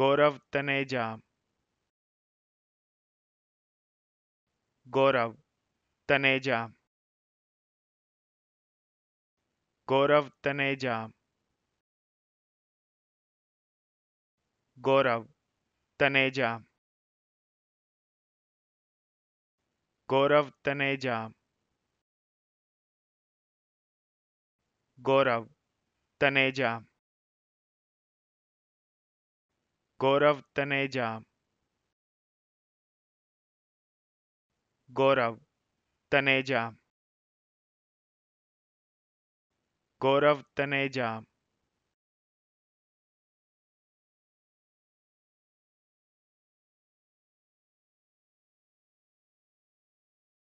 गौरव Taneja गौरव Taneja गौरव Taneja गौरव Taneja गौरव Taneja गौरव Taneja गौरव Taneja गौरव Taneja गौरव Taneja